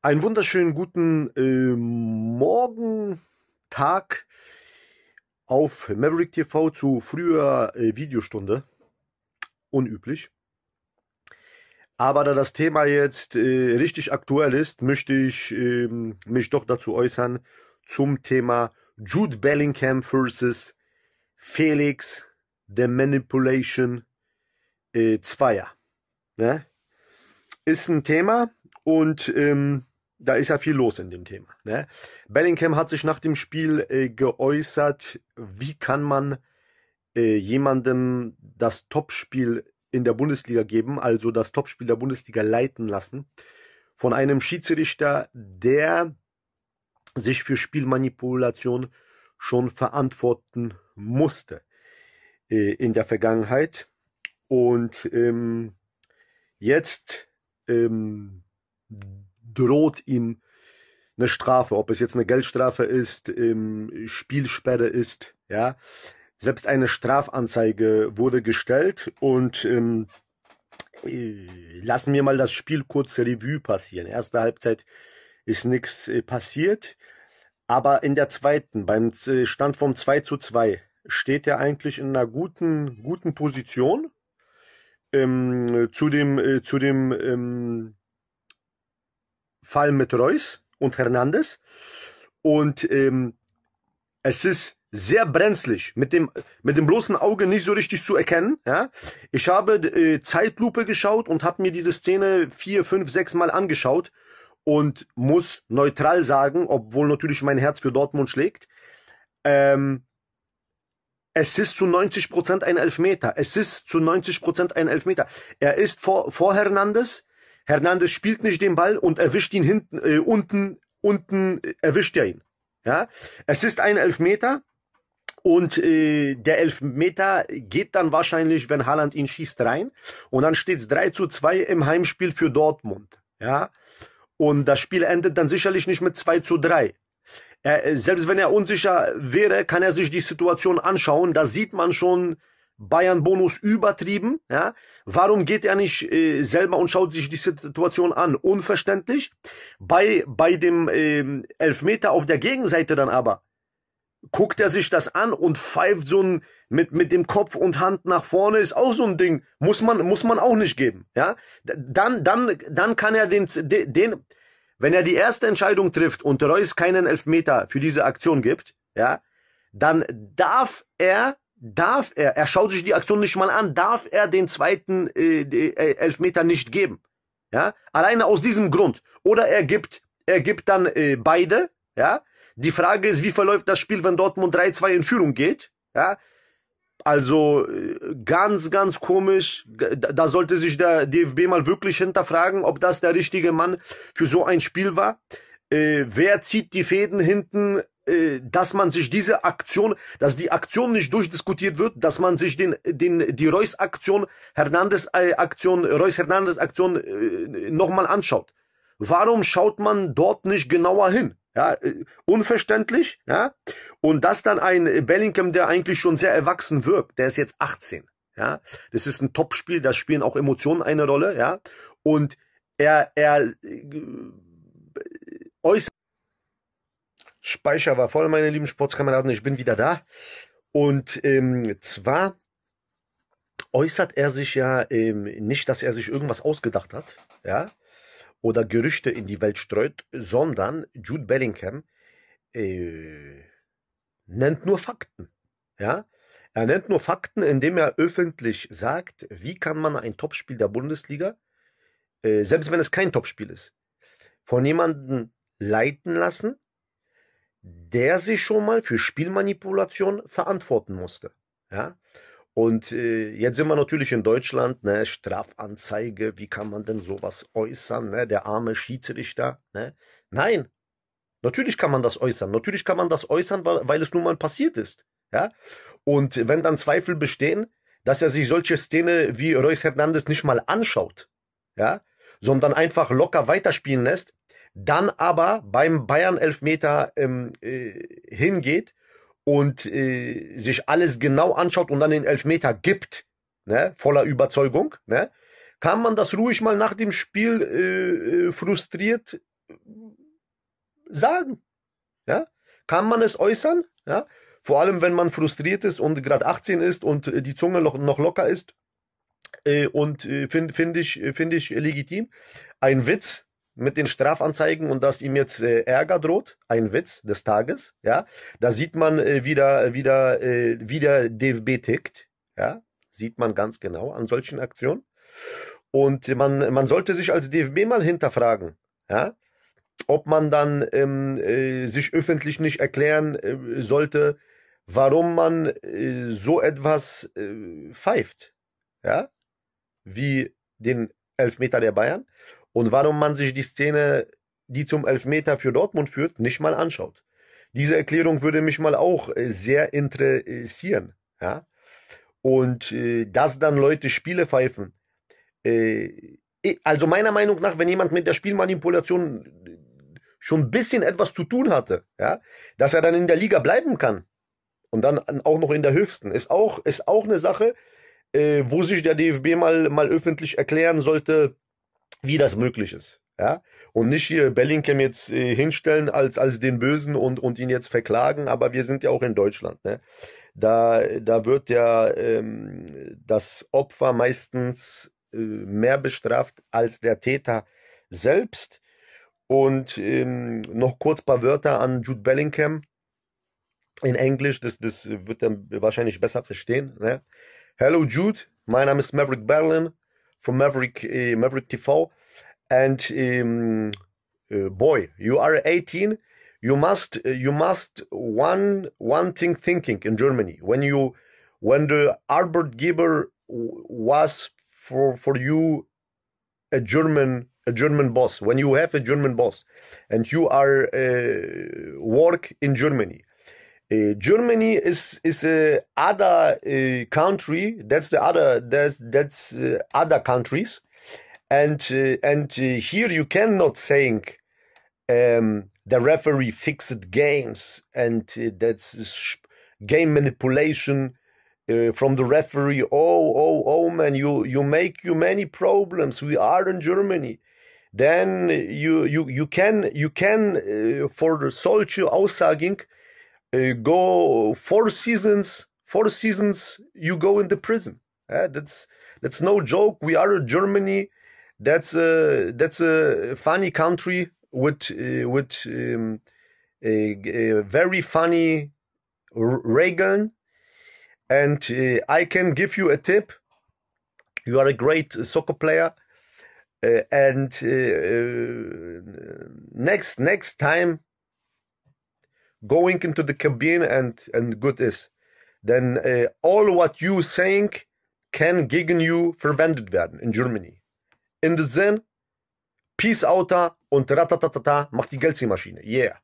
Einen wunderschönen guten äh, Morgen, Tag auf Maverick TV zu früher äh, Videostunde. Unüblich. Aber da das Thema jetzt äh, richtig aktuell ist, möchte ich ähm, mich doch dazu äußern zum Thema Jude Bellingham versus Felix The Manipulation äh, Zweier. Ne? Ist ein Thema, und ähm, da ist ja viel los in dem Thema. Ne? Bellingham hat sich nach dem Spiel äh, geäußert, wie kann man äh, jemandem das Topspiel in der Bundesliga geben, also das Topspiel der Bundesliga leiten lassen, von einem Schiedsrichter, der sich für Spielmanipulation schon verantworten musste äh, in der Vergangenheit. Und ähm, jetzt ähm, droht ihm eine Strafe, ob es jetzt eine Geldstrafe ist, ähm, Spielsperre ist, ja. Selbst eine Strafanzeige wurde gestellt und ähm, äh, lassen wir mal das Spiel kurz Revue passieren. Erste Halbzeit ist nichts äh, passiert, aber in der zweiten, beim äh, Stand vom 2 zu 2, steht er eigentlich in einer guten, guten Position. Ähm, zu dem, äh, zu dem ähm, Fall mit Reus und Hernandez. Und ähm, es ist sehr brenzlig, mit dem, mit dem bloßen Auge nicht so richtig zu erkennen. Ja? Ich habe äh, Zeitlupe geschaut und habe mir diese Szene vier, fünf, sechs Mal angeschaut und muss neutral sagen, obwohl natürlich mein Herz für Dortmund schlägt. Ähm, es ist zu 90% ein Elfmeter. Es ist zu 90% ein Elfmeter. Er ist vor, vor Hernandez, Hernandez spielt nicht den Ball und erwischt ihn hinten, äh, unten, unten äh, erwischt er ihn. Ja, es ist ein Elfmeter und äh, der Elfmeter geht dann wahrscheinlich, wenn Haaland ihn schießt, rein. Und dann steht es 3 zu 2 im Heimspiel für Dortmund. Ja, und das Spiel endet dann sicherlich nicht mit 2 zu 3. Er, äh, selbst wenn er unsicher wäre, kann er sich die Situation anschauen. Da sieht man schon, Bayern-Bonus übertrieben. Ja? Warum geht er nicht äh, selber und schaut sich die Situation an? Unverständlich. Bei, bei dem äh, Elfmeter auf der Gegenseite dann aber guckt er sich das an und pfeift so ein mit, mit dem Kopf und Hand nach vorne ist auch so ein Ding. Muss man, muss man auch nicht geben. Ja? Dann, dann, dann kann er den, den, wenn er die erste Entscheidung trifft und Reus keinen Elfmeter für diese Aktion gibt, ja, dann darf er darf er, er schaut sich die Aktion nicht mal an, darf er den zweiten äh, äh, Elfmeter nicht geben. Ja? Alleine aus diesem Grund. Oder er gibt, er gibt dann äh, beide. Ja? Die Frage ist, wie verläuft das Spiel, wenn Dortmund 3-2 in Führung geht? Ja? Also äh, ganz, ganz komisch. Da sollte sich der DFB mal wirklich hinterfragen, ob das der richtige Mann für so ein Spiel war. Äh, wer zieht die Fäden hinten? Äh, dass man sich diese Aktion, dass die Aktion nicht durchdiskutiert wird, dass man sich den, den, die Reus-Aktion, Hernandez-Aktion, äh, Reus-Hernandez-Aktion äh, nochmal anschaut. Warum schaut man dort nicht genauer hin? Ja, unverständlich, ja. Und dass dann ein Bellingham, der eigentlich schon sehr erwachsen wirkt, der ist jetzt 18, ja. Das ist ein Topspiel, da spielen auch Emotionen eine Rolle, ja. Und er, er äußert Speicher war voll, meine lieben Sportskameraden. Ich bin wieder da. Und ähm, zwar äußert er sich ja ähm, nicht, dass er sich irgendwas ausgedacht hat, ja, oder Gerüchte in die Welt streut, sondern Jude Bellingham äh, nennt nur Fakten, ja. Er nennt nur Fakten, indem er öffentlich sagt, wie kann man ein Topspiel der Bundesliga, äh, selbst wenn es kein Topspiel ist, von jemandem leiten lassen, der sich schon mal für Spielmanipulation verantworten musste. Ja? Und äh, jetzt sind wir natürlich in Deutschland, ne, Strafanzeige, wie kann man denn sowas äußern, ne, der arme Schiedsrichter. Ne? Nein, natürlich kann man das äußern. Natürlich kann man das äußern, weil, weil es nun mal passiert ist. Ja? Und wenn dann Zweifel bestehen, dass er sich solche Szene wie Reus Hernandez nicht mal anschaut, ja, sondern einfach locker weiterspielen lässt, dann aber beim Bayern Elfmeter ähm, äh, hingeht und äh, sich alles genau anschaut und dann den Elfmeter gibt, ne, voller Überzeugung, ne, kann man das ruhig mal nach dem Spiel äh, äh frustriert sagen. Ja? Kann man es äußern? Ja? Vor allem, wenn man frustriert ist und gerade 18 ist und äh, die Zunge noch, noch locker ist. Äh, und äh, finde find ich, find ich legitim. Ein Witz, mit den Strafanzeigen und dass ihm jetzt äh, Ärger droht, ein Witz des Tages, ja. Da sieht man äh, wieder, wieder, äh, wieder DFB tickt, ja. Sieht man ganz genau an solchen Aktionen. Und man, man sollte sich als DFB mal hinterfragen, ja. Ob man dann ähm, äh, sich öffentlich nicht erklären äh, sollte, warum man äh, so etwas äh, pfeift, ja. Wie den Elfmeter der Bayern und warum man sich die Szene, die zum Elfmeter für Dortmund führt, nicht mal anschaut. Diese Erklärung würde mich mal auch äh, sehr interessieren. Ja? Und äh, dass dann Leute Spiele pfeifen. Äh, also meiner Meinung nach, wenn jemand mit der Spielmanipulation äh, schon ein bisschen etwas zu tun hatte, ja, dass er dann in der Liga bleiben kann und dann auch noch in der höchsten, ist auch, ist auch eine Sache, äh, wo sich der DFB mal, mal öffentlich erklären sollte, wie das möglich ist. Ja? Und nicht hier Bellingham jetzt äh, hinstellen als, als den Bösen und, und ihn jetzt verklagen, aber wir sind ja auch in Deutschland. Ne? Da, da wird ja ähm, das Opfer meistens äh, mehr bestraft als der Täter selbst. Und ähm, noch kurz ein paar Wörter an Jude Bellingham in Englisch, das, das wird er wahrscheinlich besser verstehen. Ne? Hello Jude, my name is Maverick Berlin. from Maverick uh, Maverick TV, and um, uh, boy, you are 18. You must uh, you must one one thing thinking in Germany when you when the Albert Geber was for for you a German a German boss when you have a German boss and you are uh, work in Germany uh, Germany is is a other uh, country. That's the other. That's that's uh, other countries, and uh, and uh, here you cannot saying um, the referee fixed games, and that's game manipulation from the referee. Oh oh oh man, you you make you many problems. We are in Germany. Then you you you can you can for the solche Aussagen uh, go four seasons four seasons you go in the prison that's that's no joke we are germany that's a that's a funny country with uh, with um, a, a, very funny Reagan and uh, I can give you a tip you are a great soccer player uh, and uh, uh, next next time going into the cabin and and good is, then uh, all what you saying can gegen you verwendet werden in Germany. In the Zen, Peace outer und Ratatatata macht die geldsee Yeah.